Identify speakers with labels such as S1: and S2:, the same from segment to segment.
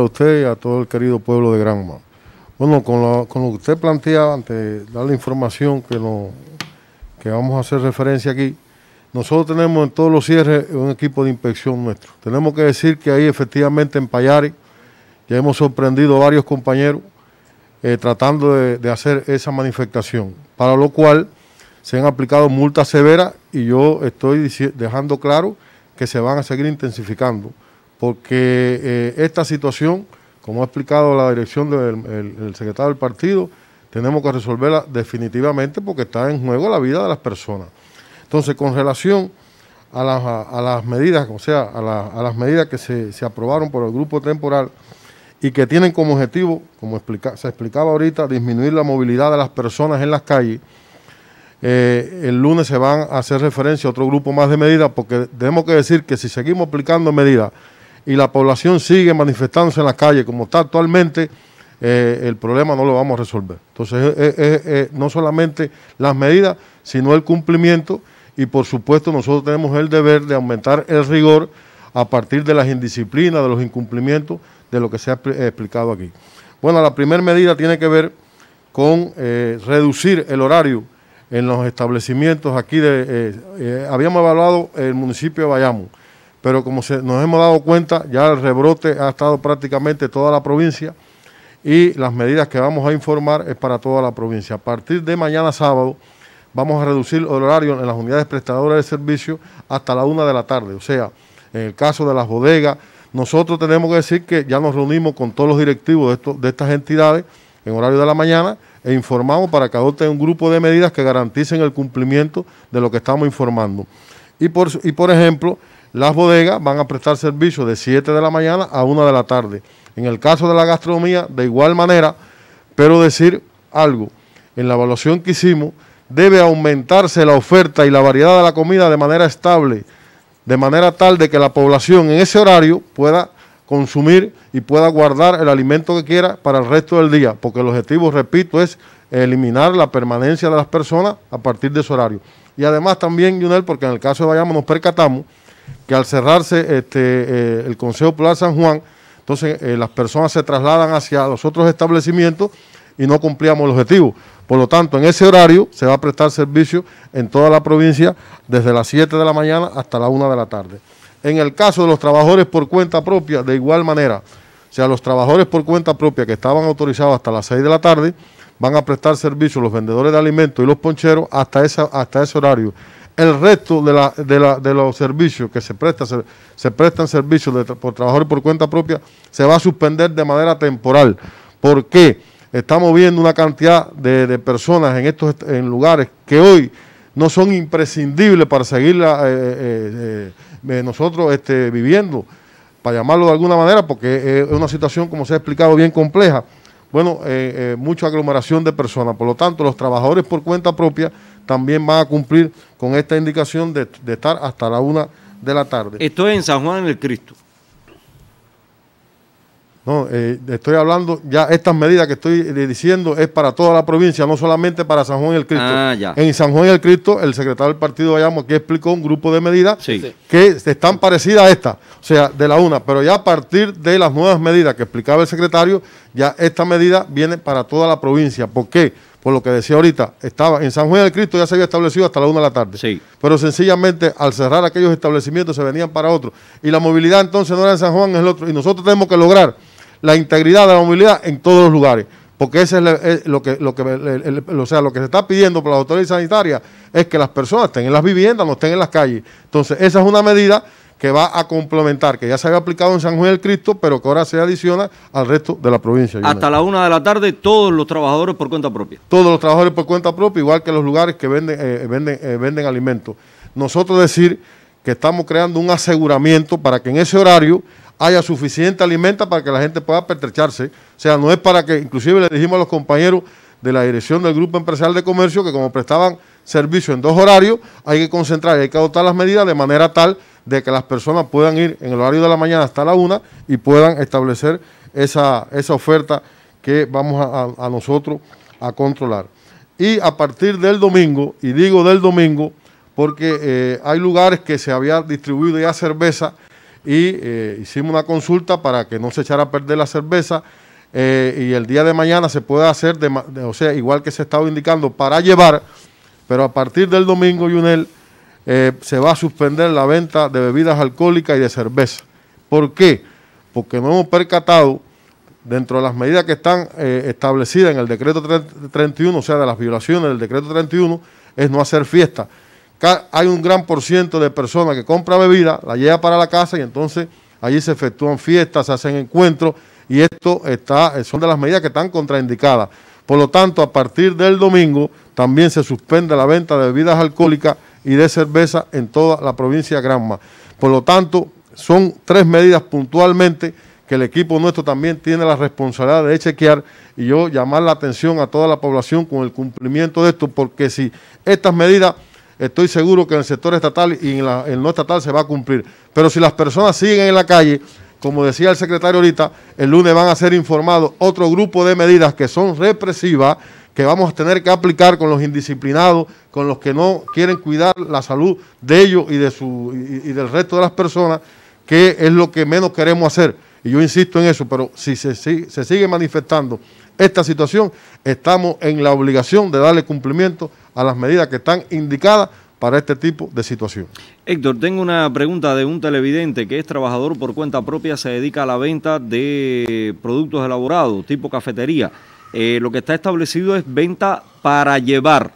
S1: a usted y a todo el querido pueblo de Granma. Bueno, con, lo que usted planteaba, antes de dar la información que, que vamos a hacer referencia aquí, nosotros tenemos en todos los cierres un equipo de inspección nuestro. Tenemos que decir que ahí efectivamente en Payari ya hemos sorprendido a varios compañeros eh, tratando de, hacer esa manifestación, para lo cual se han aplicado multas severas y yo estoy dejando claro que se van a seguir intensificando porque eh, esta situación, como ha explicado la dirección del secretario del partido, tenemos que resolverla definitivamente porque está en juego la vida de las personas. Entonces, con relación a las, medidas, o sea, a, las medidas que se, aprobaron por el grupo temporal y que tienen como objetivo, como se explicaba ahorita, disminuir la movilidad de las personas en las calles, eh, el lunes se van a hacer referencia a otro grupo más de medidas porque tenemos que decir que si seguimos aplicando medidas y la población sigue manifestándose en la calle como está actualmente, eh, el problema no lo vamos a resolver. Entonces, eh, eh, no solamente las medidas, sino el cumplimiento y por supuesto nosotros tenemos el deber de aumentar el rigor a partir de las indisciplinas, de los incumplimientos, de lo que se ha explicado aquí. Bueno, la primera medida tiene que ver con reducir el horario en los establecimientos aquí de... habíamos evaluado el municipio de Bayamo pero como nos hemos dado cuenta, ya el rebrote ha estado prácticamente toda la provincia y las medidas que vamos a informar es para toda la provincia. A partir de mañana sábado vamos a reducir el horario en las unidades prestadoras de servicio hasta la una de la tarde, o sea, en el caso de las bodegas, nosotros tenemos que decir que ya nos reunimos con todos los directivos de, estas entidades en horario de la mañana e informamos para que adopten un grupo de medidas que garanticen el cumplimiento de lo que estamos informando. Y por, y por ejemplo, las bodegas van a prestar servicio de 7 de la mañana a 1 de la tarde. En el caso de la gastronomía, de igual manera, pero decir algo, en la evaluación que hicimos, debe aumentarse la oferta y la variedad de la comida de manera estable, de manera tal de que la población en ese horario pueda consumir y pueda guardar el alimento que quiera para el resto del día, porque el objetivo, repito, es eliminar la permanencia de las personas a partir de ese horario. Y además también, Yunel, porque en el caso de vayamos nos percatamos, que al cerrarse este, eh, el Consejo Popular San Juan, entonces eh, las personas se trasladan hacia los otros establecimientos y no cumplíamos el objetivo. Por lo tanto, en ese horario se va a prestar servicio en toda la provincia desde las 7 de la mañana hasta la 1 de la tarde. En el caso de los trabajadores por cuenta propia, de igual manera, o sea, los trabajadores por cuenta propia que estaban autorizados hasta las 6 de la tarde, van a prestar servicio los vendedores de alimentos y los poncheros hasta, esa, hasta ese horario el resto de, los servicios que se, presta, se, prestan servicios por trabajadores por cuenta propia, se va a suspender de manera temporal. ¿Por qué? Estamos viendo una cantidad de, personas en estos lugares que hoy no son imprescindibles para seguir eh, eh, eh, nosotros este, viviendo, para llamarlo de alguna manera, porque es una situación, como se ha explicado, bien compleja. Bueno, mucha aglomeración de personas. Por lo tanto, los trabajadores por cuenta propia también van a cumplir con esta indicación de, estar hasta la
S2: una de la tarde. Estoy en San Juan del Cristo.
S1: No, eh, estoy hablando, ya estas medidas que estoy eh, diciendo es para toda la provincia, no solamente para San Juan el Cristo. Ah, en San Juan el Cristo, el secretario del partido Bayamo aquí explicó un grupo de medidas que están parecidas a esta, o sea, de la una, pero ya a partir de las nuevas medidas que explicaba el secretario, ya esta medida viene para toda la provincia. ¿Por qué? Por lo que decía ahorita, estaba en San Juan del Cristo ya se había establecido hasta la una de la tarde. Sí. Pero sencillamente al cerrar aquellos establecimientos se venían para otros. Y la movilidad entonces no era en San Juan, es el otro. Y nosotros tenemos que lograr la integridad de la movilidad en todos los lugares porque eso es lo que, lo que sea, lo que se está pidiendo por las autoridades sanitarias es que las personas estén en las viviendas, no estén en las calles. Entonces, esa es una medida que va a complementar, que ya se había aplicado en San Juan del Cristo, pero que ahora se adiciona al resto de la provincia. Hasta la
S2: una de la tarde, todos los trabajadores por cuenta propia.
S1: Todos los trabajadores por cuenta propia, igual que los lugares que venden, eh, eh, venden, eh, venden alimentos. Nosotros decir que estamos creando un aseguramiento para que en ese horario haya suficiente alimento para que la gente pueda pertrecharse. O sea, no es para que, inclusive le dijimos a los compañeros de la dirección del Grupo Empresarial de Comercio que como prestaban servicio en dos horarios, hay que concentrar, y hay que adoptar las medidas de manera tal de que las personas puedan ir en el horario de la mañana hasta la una y puedan establecer esa, oferta que vamos a, nosotros a controlar. Y a partir del domingo, y digo del domingo, porque eh, hay lugares que se había distribuido ya cerveza y eh, hicimos una consulta para que no se echara a perder la cerveza eh, y el día de mañana se puede hacer, o sea, igual que se estaba indicando, para llevar, pero a partir del domingo, Yunel, eh, se va a suspender la venta de bebidas alcohólicas y de cerveza. ¿Por qué? Porque no hemos percatado dentro de las medidas que están eh, establecidas en el decreto 31, o sea, de las violaciones del decreto 31, es no hacer fiesta. Hay un gran por de personas que compra bebida, la lleva para la casa y entonces allí se efectúan fiestas, se hacen encuentros y esto está, eh, son de las medidas que están contraindicadas. Por lo tanto, a partir del domingo también se suspende la venta de bebidas alcohólicas y de cerveza en toda la provincia Granma. Por lo tanto, son tres medidas puntualmente que el equipo nuestro también tiene la responsabilidad de chequear y yo llamar la atención a toda la población con el cumplimiento de esto, porque si estas medidas, estoy seguro que en el sector estatal y en, la, en el no estatal se va a cumplir. Pero si las personas siguen en la calle, como decía el secretario ahorita, el lunes van a ser informados otro grupo de medidas que son represivas que vamos a tener que aplicar con los indisciplinados, con los que no quieren cuidar la salud de ellos y, de su, del resto de las personas, que es lo que menos queremos hacer. Y yo insisto en eso, pero si se, si, se sigue manifestando esta situación, estamos en la obligación de darle cumplimiento a las medidas que están indicadas para este tipo de situación.
S2: Héctor, tengo una pregunta de un televidente que es trabajador por cuenta propia, se dedica a la venta de productos elaborados, tipo cafetería. Eh, lo que está establecido es venta para llevar.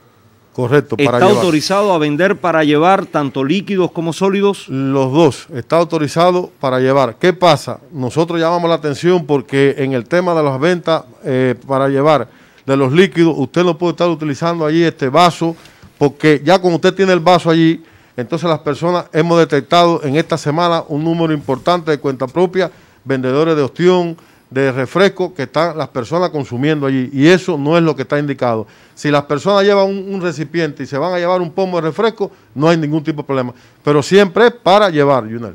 S2: Correcto, para ¿Está autorizado a vender para llevar tanto líquidos como sólidos?
S1: Los dos, está autorizado para llevar. ¿Qué pasa? Nosotros llamamos la atención porque en el tema de las ventas eh, para llevar de los líquidos, usted no puede estar utilizando allí este vaso, porque ya cuando usted tiene el vaso allí, entonces las personas hemos detectado en esta semana un número importante de cuenta propia, vendedores de ostión, de refresco que están las personas consumiendo allí. Y eso no es lo que está indicado. Si las personas llevan un, recipiente y se van a llevar un pomo de refresco, no hay ningún tipo de problema. Pero siempre para llevar, Junel.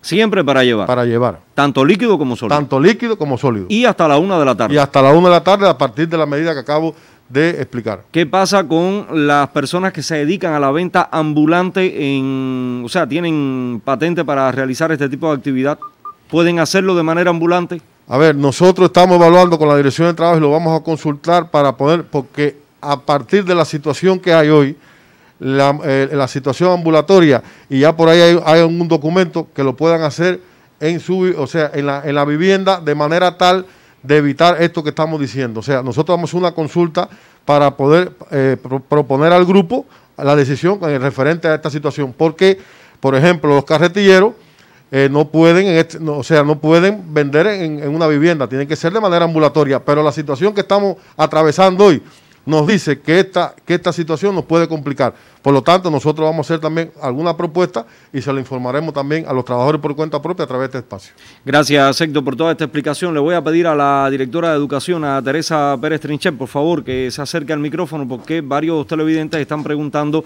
S2: Siempre para llevar. Para llevar. Tanto líquido como
S1: sólido. Tanto líquido como sólido.
S2: Y hasta la una de la tarde. Y hasta la una de la tarde a partir de la medida que acabo de explicar. ¿Qué pasa con las personas que se dedican a la venta ambulante en, o sea, tienen patente para realizar este tipo de actividad? ¿Pueden hacerlo de manera ambulante? A ver,
S1: nosotros estamos evaluando con la Dirección de Trabajo y lo vamos a consultar para poder, porque a partir de la situación que hay hoy, la, eh, situación ambulatoria, y ya por ahí hay, un documento que lo puedan hacer en su, o sea, en la, vivienda de manera tal de evitar esto que estamos diciendo. O sea, nosotros vamos a una consulta para poder eh, proponer al grupo la decisión referente a esta situación, porque, por ejemplo, los carretilleros eh, no pueden, este, o sea, no pueden vender en, una vivienda, tienen que ser de manera ambulatoria. Pero la situación que estamos atravesando hoy nos dice que esta, que esta situación nos puede complicar. Por lo tanto, nosotros vamos a hacer también alguna propuesta y se
S2: la informaremos también a los trabajadores por cuenta propia a través de este espacio. Gracias, Héctor, por toda esta explicación. Le voy a pedir a la directora de Educación, a Teresa Pérez Trinchet, por favor, que se acerque al micrófono porque varios televidentes están preguntando.